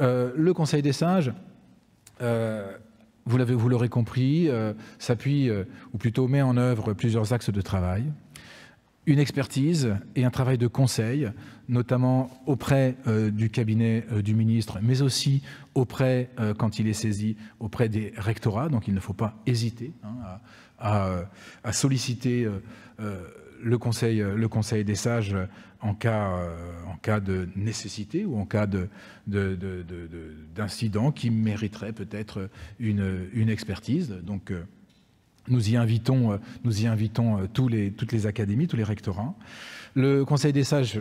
Euh, le Conseil des singes, euh, vous l'aurez compris, euh, s'appuie, ou plutôt met en œuvre plusieurs axes de travail, une expertise et un travail de conseil, notamment auprès du cabinet du ministre, mais aussi auprès, quand il est saisi, auprès des rectorats. Donc il ne faut pas hésiter hein, à, solliciter le conseil, euh, le conseil des sages euh, en cas, euh, en cas de nécessité ou en cas d'incident qui mériterait peut-être une, expertise. Donc, nous y invitons, nous y invitons tous les, toutes les académies, tous les rectorats. Le Conseil des sages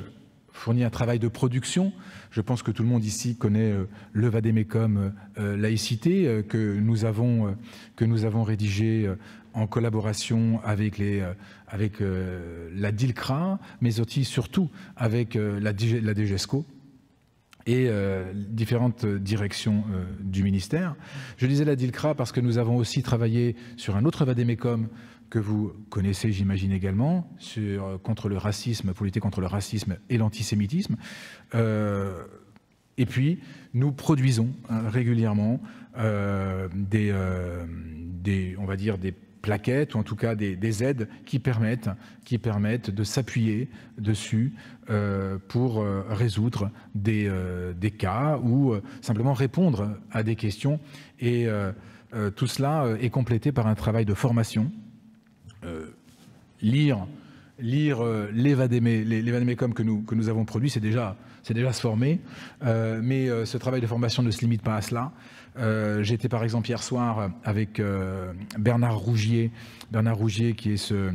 fournit un travail de production. Je pense que tout le monde ici connaît euh, le Vademecum euh, euh, laïcité que nous avons, que nous avons rédigé en collaboration avec, les, avec la DILCRA, mais aussi surtout avec la, la DGESCO et euh, différentes directions euh, du ministère. Je disais la DILCRA parce que nous avons aussi travaillé sur un autre vadémécom que vous connaissez, j'imagine également, sur, euh, contre le racisme, pour lutter contre le racisme et l'antisémitisme. et puis, nous produisons hein, régulièrement des, des, on va dire, des plaquettes ou en tout cas des, aides qui permettent, qui permettent de s'appuyer dessus euh, pour euh, résoudre des, euh, des cas ou simplement répondre à des questions. Et tout cela est complété par un travail de formation. lire lire euh, les que nous, que nous avons produit, c'est déjà, c'est déjà se former. Euh, mais euh, ce travail de formation ne se limite pas à cela. Euh, J'étais par exemple hier soir avec Bernard Rougier, Bernard Rougier qui est ce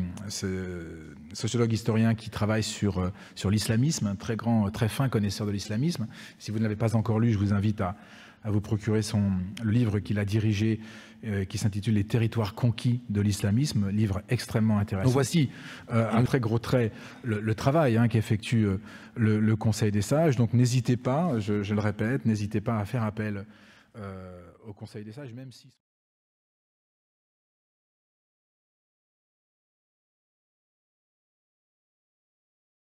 sociologue historien qui travaille sur, euh, sur l'islamisme, un très grand, euh, très fin connaisseur de l'islamisme. Si vous ne l'avez pas encore lu, je vous invite à, à vous procurer son, le livre qu'il a dirigé euh, qui s'intitule Les territoires conquis de l'islamisme, livre extrêmement intéressant. Donc voici un très gros trait le, travail hein, qu'effectue le, Conseil des sages. Donc n'hésitez pas, je, je le répète, n'hésitez pas à faire appel au Conseil des sages, même si...